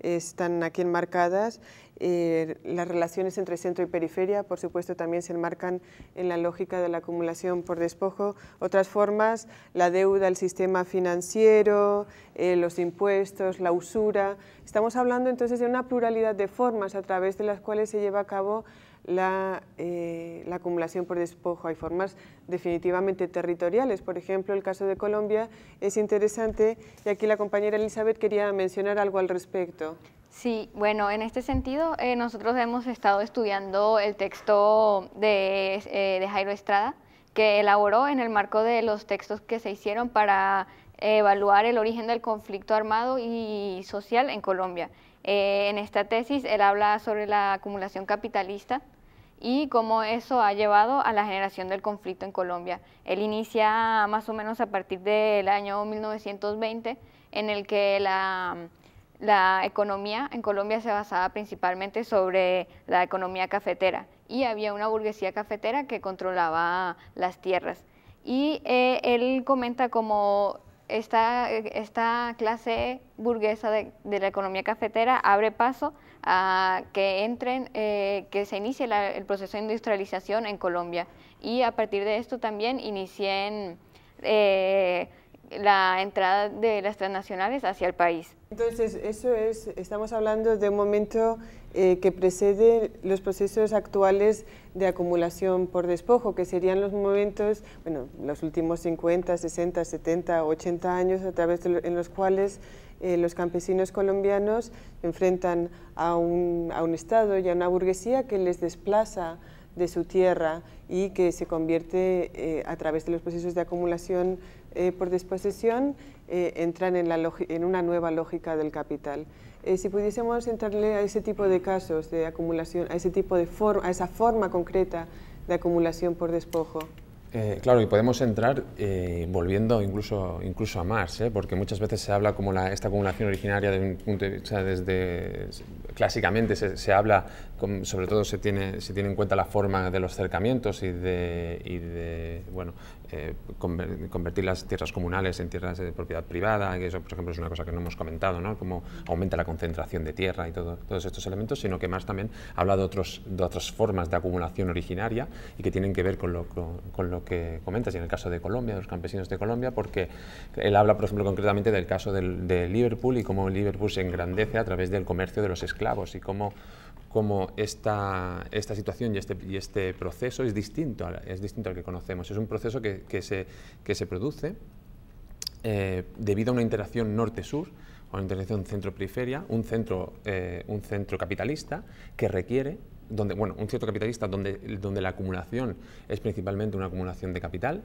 están aquí enmarcadas. Eh, las relaciones entre centro y periferia, por supuesto, también se enmarcan en la lógica de la acumulación por despojo. Otras formas, la deuda, el sistema financiero, eh, los impuestos, la usura. Estamos hablando entonces de una pluralidad de formas a través de las cuales se lleva a cabo eh, la, acumulación por despojo. Hay formas definitivamente territoriales, por ejemplo, el caso de Colombia es interesante y aquí la compañera Elizabeth quería mencionar algo al respecto. Sí, bueno, en este sentido eh, nosotros hemos estado estudiando el texto eh, de, Jairo Estrada que elaboró en el marco de los textos que se hicieron para evaluar el origen del conflicto armado y social en Colombia. en esta tesis él habla sobre la acumulación capitalista y cómo eso ha llevado a la generación del conflicto en Colombia. Él inicia más o menos a partir del año 1920, en el que la, economía en Colombia se basaba principalmente sobre la economía cafetera y había una burguesía cafetera que controlaba las tierras. Y eh, él comenta cómo esta, clase burguesa de la economía cafetera abre paso que entren, eh, que se inicie el proceso de industrialización en Colombia. Y a partir de esto también inicien eh, la entrada de las transnacionales hacia el país. Entonces, eso es, estamos hablando de un momento eh, que precede los procesos actuales de acumulación por despojo, que serían los momentos, bueno, los últimos 50, 60, 70, 80 años a través de en los cuales eh, los campesinos colombianos enfrentan a un, a un Estado y a una burguesía que les desplaza de su tierra y que se convierte eh, a través de los procesos de acumulación eh, por desposesión, entran en, la en, una nueva lógica del capital. si pudiésemos entrarle a ese tipo de casos de acumulación, a ese tipo de a esa forma concreta de acumulación por despojo. Eh, claro, y podemos entrar eh, volviendo incluso, incluso a Mars, ¿eh? porque muchas veces se habla como la, esta acumulación originaria de un punto de vista desde... Clásicamente se, habla, sobre todo se tiene, se tiene en cuenta la forma de los cercamientos y de, y de bueno, eh, convertir las tierras comunales en tierras de propiedad privada, que eso, por ejemplo, es una cosa que no hemos comentado, ¿no? cómo aumenta la concentración de tierra y todos estos elementos, sino que más también habla de, de otras formas de acumulación originaria y que tienen que ver con lo, que comentas, y en el caso de Colombia, de los campesinos de Colombia, porque él habla, por ejemplo, concretamente del caso de Liverpool y cómo Liverpool se engrandece a través del comercio de los esclavos y cómo como esta, esta situación y este, este proceso es distinto, es distinto al que conocemos. Es un proceso que, se, se, produce eh, debido a una interacción norte-sur, a una interacción centro-periferia, un centro, eh, un centro capitalista que requiere donde, bueno, un centro capitalista donde, donde la acumulación es principalmente una acumulación de capital,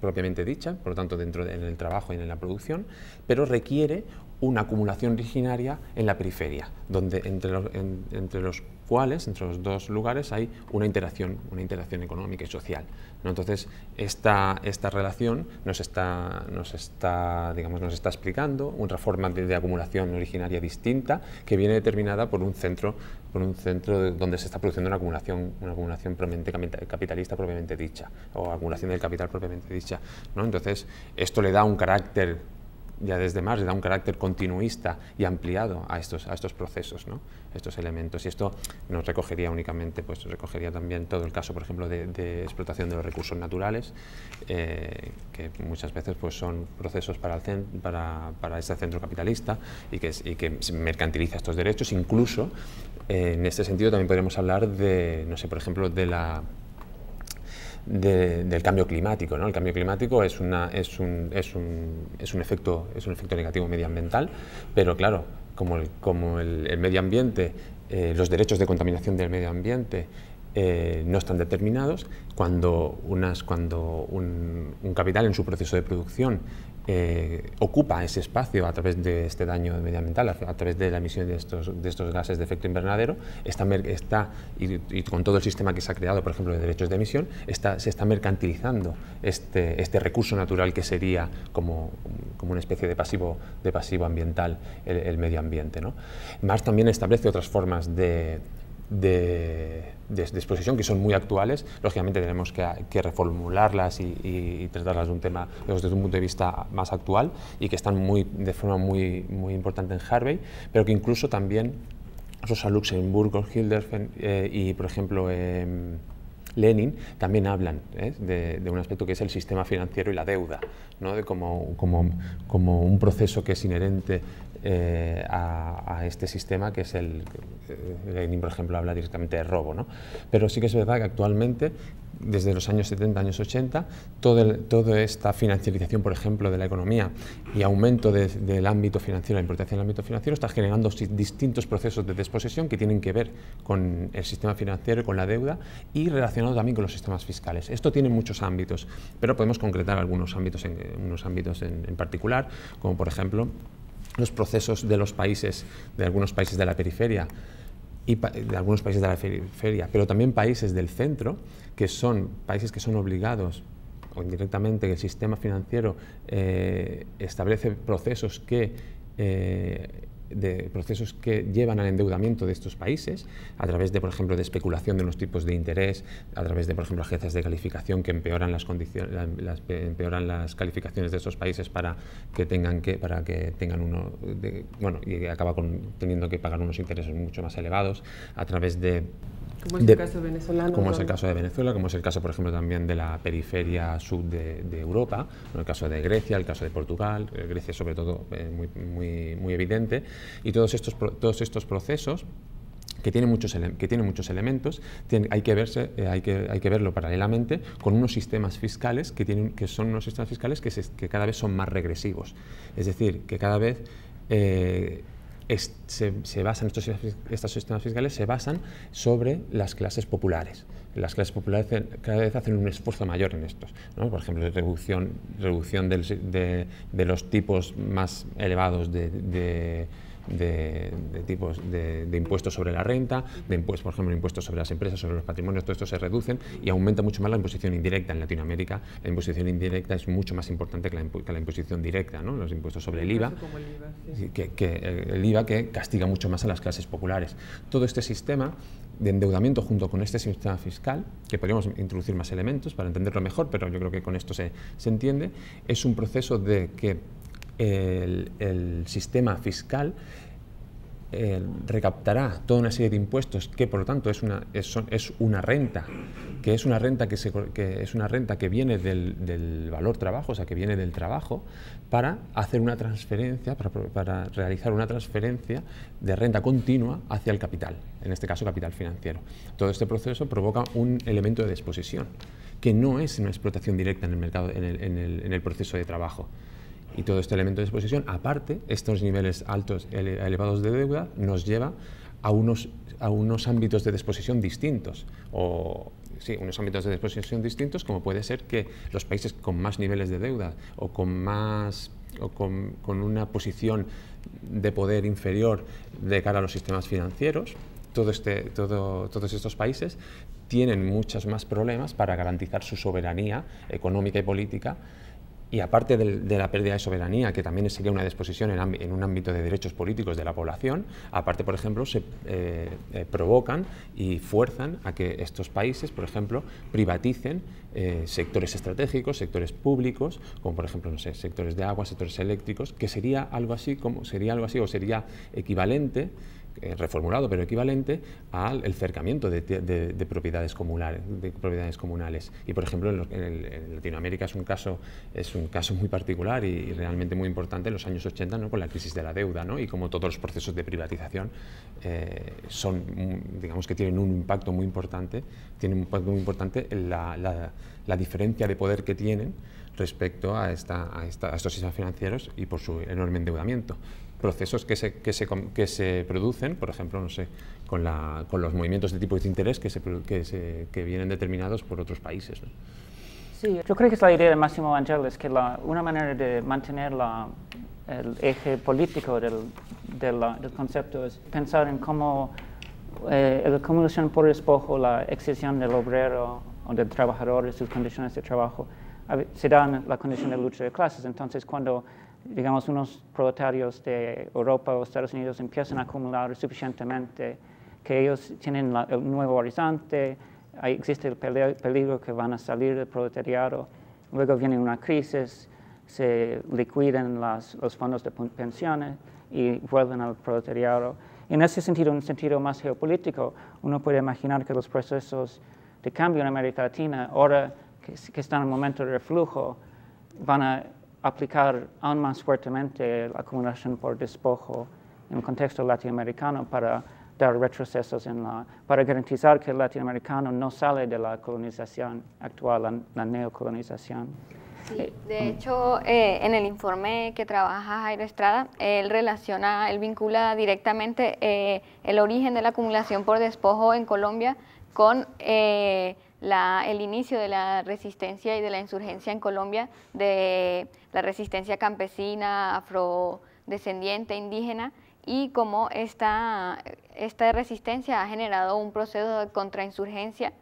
propiamente dicha, por lo tanto dentro del trabajo y en la producción, pero requiere una acumulación originaria en la periferia, donde entre los, entre los cuales, entre los dos lugares, hay una interacción, una interacción económica y social. Entonces, esta, esta relación nos está, nos, está, digamos, nos está explicando una forma de, acumulación originaria distinta que viene determinada por un centro, por un centro donde se está produciendo una acumulación, una acumulación propiamente capitalista propiamente dicha, o acumulación del capital propiamente dicha. ¿no? Entonces, esto le da un carácter ya desde Marx le da un carácter continuista y ampliado a estos, a estos procesos, ¿no? estos elementos. Y esto nos recogería únicamente, pues recogería también todo el caso, por ejemplo, de, explotación de los recursos naturales, eh, que muchas veces pues, son procesos para, el para, para centro capitalista y que, y que mercantiliza estos derechos. Incluso, eh, en este sentido, también podríamos hablar de, no sé, por ejemplo, de la del cambio climático. ¿no? El cambio climático es, una, es, un, es, un, es, un, efecto, es un efecto negativo medioambiental, pero claro, como el, como el, medio ambiente, eh, los derechos de contaminación del medio ambiente eh, no están determinados, cuando, unas, cuando un, un, capital en su proceso de producción eh, ocupa ese espacio a través de este daño medioambiental, a través de la emisión de estos, de estos gases de efecto invernadero, está, y, con todo el sistema que se ha creado, por ejemplo, de derechos de emisión, se está mercantilizando este, este, recurso natural que sería como, una especie de pasivo, de pasivo ambiental el, medio ambiente. ¿no? Marx también establece otras formas de de, exposición que son muy actuales. Lógicamente tenemos que, reformularlas y, tratarlas de un tema desde un punto de vista más actual y que están muy, de forma muy, muy importante en Harvey, pero que incluso también Rosa Luxemburgo, Hilderfen eh, y, por ejemplo, em, Lenin también hablan ¿eh? de, de, un aspecto que es el sistema financiero y la deuda, ¿no? de como, como, como, un proceso que es inherente eh, a, este sistema que es el, eh, por ejemplo, habla directamente de robo. ¿no? Pero sí que es verdad que actualmente, desde los años 70, años 80, toda esta financiarización, por ejemplo, de la economía y aumento del ámbito financiero, la importancia del ámbito financiero, está generando distintos procesos de desposesión que tienen que ver con el sistema financiero y con la deuda y relacionado también con los sistemas fiscales. Esto tiene muchos ámbitos, pero podemos concretar algunos ámbitos en, unos ámbitos en particular, como por ejemplo los procesos de los países, de algunos países de la periferia y de algunos países de la periferia, pero también países del centro, que son países que son obligados o indirectamente que el sistema financiero eh, establece procesos que eh, de procesos que llevan al endeudamiento de estos países, a través de, por ejemplo, de especulación de unos tipos de interés, a través de, por ejemplo, agencias de calificación que empeoran las, condiciones, eh, empeoran las calificaciones de estos países para que tengan que, para que tengan uno, bueno, y acaba con, teniendo que pagar unos intereses mucho más elevados, a través de como es el caso venezolano. Como el caso de Venezuela, como es el caso, por ejemplo, también de la periferia sur de, Europa, el caso de Grecia, el caso de Portugal, eh, Grecia sobre todo eh, muy, evidente, y todos estos, todos estos procesos que tienen muchos, que muchos elementos, hay, que verse, eh, hay, que, hay que verlo paralelamente con unos sistemas fiscales que, tienen, que son unos sistemas fiscales que, cada vez son más regresivos. Es decir, que cada vez se, basan, estos, estos sistemas fiscales se basan sobre las clases populares. Las clases populares cada vez hacen un esfuerzo mayor en estos. Por ejemplo, reducción, reducción de, los tipos más elevados de de, tipos de, impuestos sobre la renta, de impuestos, por ejemplo, impuestos sobre las empresas, sobre los patrimonios, todo esto se reducen y aumenta mucho más la imposición indirecta. En Latinoamérica la imposición indirecta es mucho más importante que la, imposición directa, ¿no? los impuestos sobre el IVA, que, eh, el IVA que castiga mucho más a las clases populares. Todo este sistema de endeudamiento junto con este sistema fiscal, que podríamos introducir más elementos para entenderlo mejor, pero yo creo que con esto se, se entiende, es un proceso de que el, sistema fiscal eh, recaptará toda una serie de impuestos que por lo tanto es una, renta, que es una renta que, es una renta que viene del, valor trabajo, o sea, que viene del trabajo, para hacer una transferencia, para, realizar una transferencia de renta continua hacia el capital, en este caso capital financiero. Todo este proceso provoca un elemento de disposición que no es una explotación directa en el, mercado, en el proceso de trabajo. Y todo este elemento de exposición, aparte, estos niveles altos elevados de deuda nos lleva a unos, a unos ámbitos de disposición distintos, o sí, unos ámbitos de disposición distintos, como puede ser que los países con más niveles de deuda o con más o con, con una posición de poder inferior de cara a los sistemas financieros, todo este, todo, todos estos países tienen muchos más problemas para garantizar su soberanía económica y política y aparte de la pérdida de soberanía, que también sería una disposición en, un ámbito de derechos políticos de la población, aparte, por ejemplo, se eh, eh, provocan y fuerzan a que estos países, por ejemplo, privaticen eh, sectores estratégicos, sectores públicos, como por ejemplo, no sé, sectores de agua, sectores eléctricos, que sería algo así como sería algo así o sería equivalente eh, reformulado pero equivalente al cercamiento de, propiedades comunales, de propiedades comunales. Y por ejemplo, en, Latinoamérica es un caso, es un caso muy particular y, realmente muy importante en los años 80 ¿no? con la crisis de la deuda ¿no? y como todos los procesos de privatización eh, son, mm, digamos que tienen un impacto muy importante, tienen un impacto muy importante la, diferencia de poder que tienen respecto a estos sistemas financieros y por su enorme endeudamiento procesos que se, que se, que se producen, por ejemplo, no sé, con, la, con, los movimientos de tipo de interés que, se, que vienen determinados por otros países. ¿no? Sí, yo creo que es la idea de Máximo es que la, una manera de mantener la, el eje político del, concepto es pensar en cómo eh, la acumulación por despojo, la excesión del obrero o del trabajador y sus condiciones de trabajo se dan en la condición de lucha de clases. Entonces, cuando digamos, unos proletarios de Europa o Estados Unidos empiezan a acumular suficientemente que ellos tienen un nuevo horizonte, existe el peligro que van a salir del proletariado, luego viene una crisis, se liquidan los fondos de pensiones y vuelven al proletariado. En ese sentido, en un sentido más geopolítico, uno puede imaginar que los procesos de cambio en América Latina, ahora que, que están en un momento de reflujo, van a aplicar aún más fuertemente la acumulación por despojo en el contexto latinoamericano para dar retrocesos en la, para garantizar que el latinoamericano no sale de la colonización actual, la, neocolonización. Sí, eh, de mm. hecho, eh, en el informe que trabaja Jairo Estrada, él relaciona, él vincula directamente eh, el origen de la acumulación por despojo en Colombia con el inicio de la resistencia y de la insurgencia en Colombia, de la resistencia campesina, afrodescendiente, indígena, y cómo esta, esta resistencia ha generado un proceso de contrainsurgencia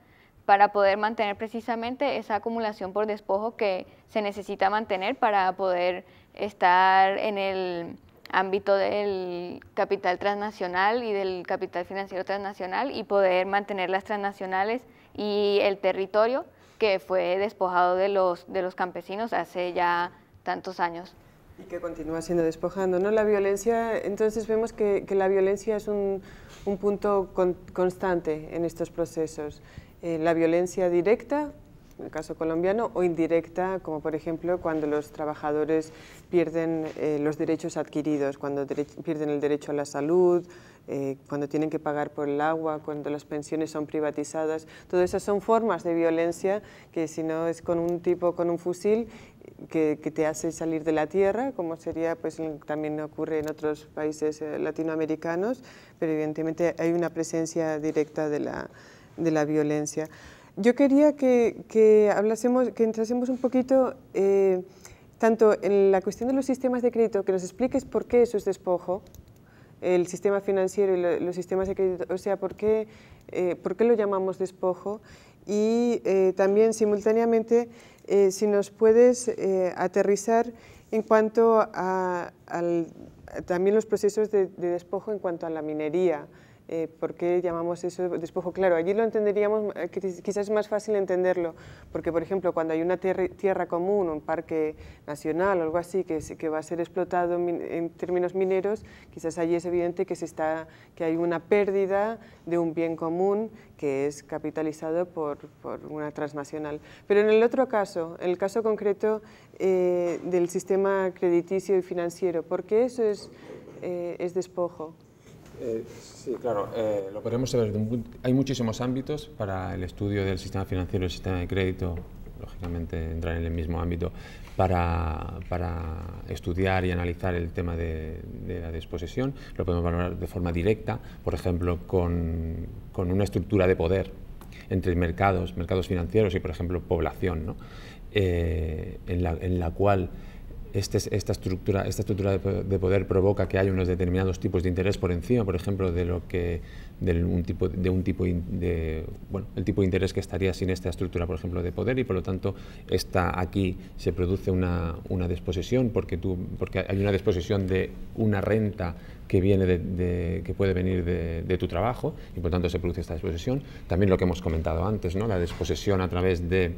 para poder mantener precisamente esa acumulación por despojo que se necesita mantener para poder estar en el ámbito del capital transnacional y del capital financiero transnacional y poder mantener las transnacionales y el territorio que fue despojado de los, de los campesinos hace ya tantos años. Y que continúa siendo despojando, ¿no? La violencia, entonces vemos que, que la violencia es un, un punto constante en estos procesos. Eh, la violencia directa, en el caso colombiano, o indirecta, como por ejemplo cuando los trabajadores pierden eh, los derechos adquiridos, cuando pierden el derecho a la salud, eh, cuando tienen que pagar por el agua, cuando las pensiones son privatizadas. Todas esas son formas de violencia que si no es con un tipo, con un fusil, que, te hace salir de la tierra, como sería, pues también ocurre en otros países eh, latinoamericanos, pero evidentemente hay una presencia directa de la, de la violencia. Yo quería que, hablásemos, que entrásemos un poquito eh, tanto en la cuestión de los sistemas de crédito, que nos expliques por qué eso es despojo, el sistema financiero y los sistemas de crédito, o sea, ¿por qué, eh, lo llamamos despojo? Y eh, también simultáneamente, eh, si nos puedes aterrizar en cuanto a, también los procesos de, despojo en cuanto a la minería, eh, ¿por qué llamamos eso despojo? Claro, allí lo entenderíamos, eh, quizás es más fácil entenderlo, porque por ejemplo cuando hay una tierra, común, un parque nacional o algo así que, va a ser explotado en términos mineros, quizás allí es evidente que, se está, que hay una pérdida de un bien común que es capitalizado por, una transnacional. Pero en el otro caso, en el caso concreto eh, del sistema crediticio y financiero, ¿por qué eso es despojo? Eh, sí, claro. Eh, lo podemos saber. Hay muchísimos ámbitos para el estudio del sistema financiero y el sistema de crédito, lógicamente entrar en el mismo ámbito, para, estudiar y analizar el tema de, la desposesión. Lo podemos valorar de forma directa, por ejemplo, con, una estructura de poder entre mercados, mercados financieros y, por ejemplo, población, ¿no? Eh, en, la, en la cual este esta estructura, esta estructura de, poder provoca que haya unos determinados tipos de interés por encima, por ejemplo, de lo que un tipo de un tipo de bueno, el tipo de interés que estaría sin esta estructura, por ejemplo, de poder y por lo tanto está aquí se produce una, una desposesión porque tú porque hay una desposesión de una renta que viene de, que puede venir de, tu trabajo y por lo tanto se produce esta desposesión. También lo que hemos comentado antes, ¿no? La desposesión a través de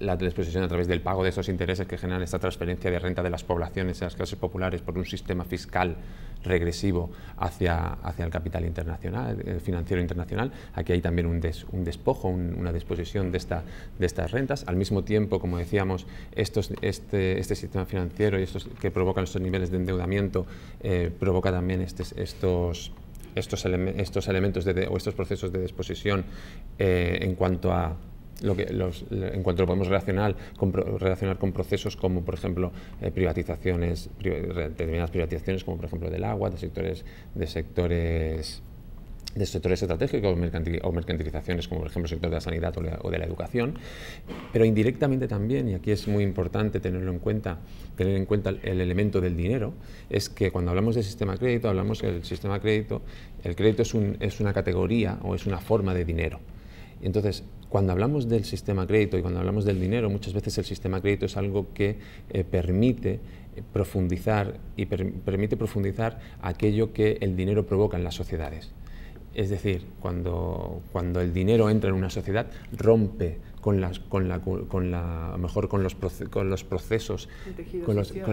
la disposición a través del pago de esos intereses que generan esta transferencia de renta de las poblaciones a las clases populares por un sistema fiscal regresivo hacia, hacia el capital internacional, eh, financiero internacional. Aquí hay también un, despojo, una disposición de, esta, de estas rentas. Al mismo tiempo, como decíamos, este, este, sistema financiero y que provocan estos niveles de endeudamiento eh, provoca también estos estos, elementos o estos procesos de disposición eh, en cuanto a que los, en cuanto lo podemos relacionar con, relacionar con procesos como, por ejemplo, eh, privatizaciones, determinadas privatizaciones como, por ejemplo, del agua, de sectores, de sectores de sectores estratégicos o mercantilizaciones, como por ejemplo el sector de la sanidad o, de la educación, pero indirectamente también, y aquí es muy importante tenerlo en cuenta, tener en cuenta el elemento del dinero, es que cuando hablamos del sistema crédito, hablamos que el sistema crédito, el crédito es, un, es una categoría o es una forma de dinero. Entonces, cuando hablamos del sistema crédito y cuando hablamos del dinero, muchas veces el sistema crédito es algo que eh, permite eh, profundizar y permite profundizar aquello que el dinero provoca en las sociedades. Es decir, cuando, cuando el dinero entra en una sociedad, rompe con, mejor con los, procesos, con,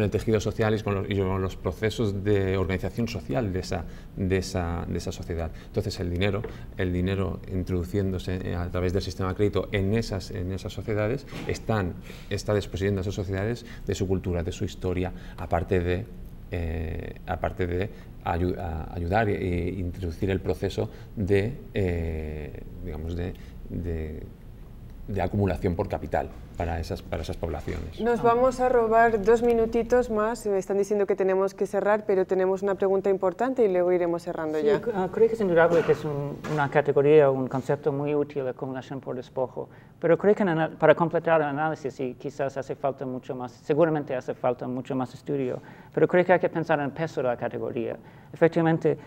el tejido social y con, los, procesos de organización social de esa, de, de esa sociedad. Entonces el dinero, el dinero introduciéndose eh, a través del sistema crédito en esas, en esas sociedades, está desposeyendo a esas sociedades de su cultura, de su historia, aparte de eh, aparte de ayudar e, e, introducir el proceso de, eh, digamos, de de acumulación por capital para esas, para esas poblaciones. Nos vamos a robar dos minutitos más. Me eh, están diciendo que tenemos que cerrar, pero tenemos una pregunta importante y luego iremos cerrando ya. Creo que ah, es indudable que es una categoría, un concepto muy útil, la acumulación por despojo. Pero creo que para completar el análisis, y quizás hace falta mucho más, seguramente hace falta mucho más estudio, pero creo que hay que pensar en el peso de la categoría. Efectivamente,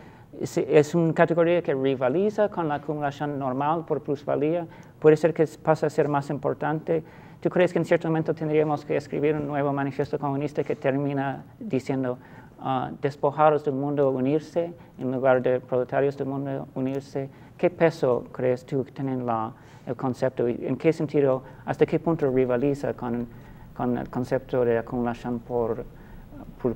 es una categoría que rivaliza con la acumulación normal por plusvalía, puede ser que pasa a ser más importante. ¿Tú crees que en cierto momento tendríamos que escribir un nuevo manifiesto comunista que termina diciendo ah, despojados del mundo unirse en lugar de proletarios del mundo unirse? ¿Qué peso crees tú que tiene el concepto en qué sentido, hasta qué punto rivaliza con, con el concepto de acumulación por por,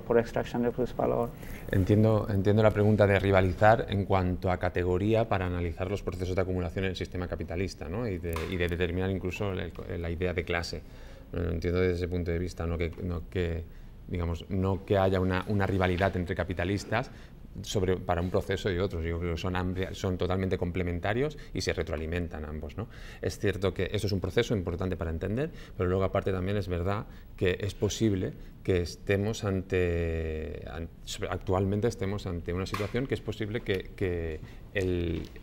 por extracción de valor Entiendo, entiendo la pregunta de rivalizar en cuanto a categoría para analizar los procesos de acumulación en el sistema capitalista ¿no? y, de, determinar incluso la, idea de clase. Eh, entiendo desde ese punto de vista, no que, no que digamos, no que haya una, una, rivalidad entre capitalistas, para un proceso y otros. Yo creo que son, son totalmente complementarios y se retroalimentan ambos. ¿no? Es cierto que eso es un proceso importante para entender, pero luego aparte también es verdad que es posible que estemos ante, actualmente estemos ante una situación que es posible que,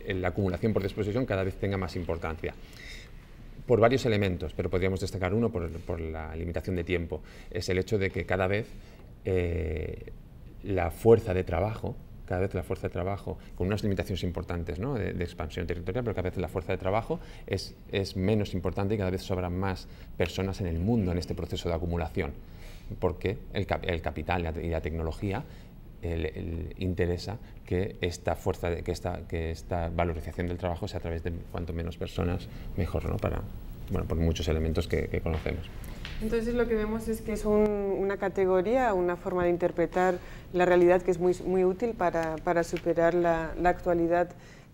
la acumulación por disposición cada vez tenga más importancia por varios elementos, pero podríamos destacar uno por, la limitación de tiempo. Es el hecho de que cada vez eh, la fuerza de trabajo, cada vez la fuerza de trabajo, con unas limitaciones importantes de, expansión territorial, pero cada vez la fuerza de trabajo es, menos importante y cada vez sobran más personas en el mundo en este proceso de acumulación, porque el, capital y la, tecnología interesa que esta fuerza, de, que, esta, valorización del trabajo sea a través de cuanto menos personas, mejor, Para, por muchos elementos que conocemos. Entonces lo que vemos es que es una categoría, una forma de interpretar la realidad que es muy, útil para, superar la actualidad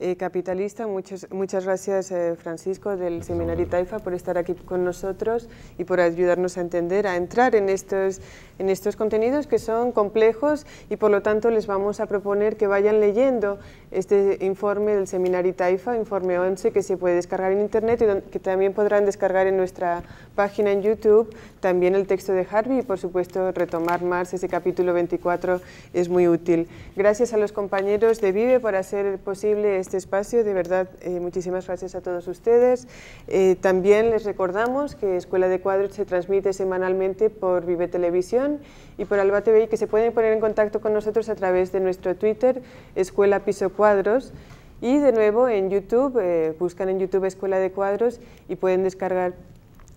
eh, capitalista. Muchas, muchas gracias, eh, Francisco, del Seminario Taifa, por estar aquí con nosotros y por ayudarnos a entender, a entrar en estos, en estos contenidos que son complejos y, por lo tanto, les vamos a proponer que vayan leyendo este informe del Seminario Taifa, informe 11, que se puede descargar en Internet y que también podrán descargar en nuestra página en YouTube, también el texto de Harvey y, por supuesto, retomar más ese capítulo 24 es muy útil. Gracias a los compañeros de Vive por hacer posible este este espacio. De verdad, eh, muchísimas gracias a todos ustedes. Eh, también les recordamos que Escuela de Cuadros se transmite semanalmente por Vive Televisión y por Alba TV que se pueden poner en contacto con nosotros a través de nuestro Twitter, Escuela Piso Cuadros. Y de nuevo en YouTube, eh, buscan en YouTube Escuela de Cuadros y pueden descargar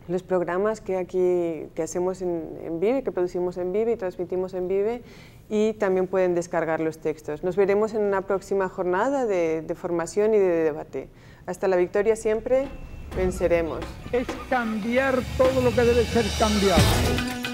los programas que aquí que hacemos en, en Vive, que producimos en Vive y transmitimos en Vive y también pueden descargar los textos. Nos veremos en una próxima jornada de, formación y de debate. Hasta la victoria siempre venceremos. Es cambiar todo lo que debe ser cambiado.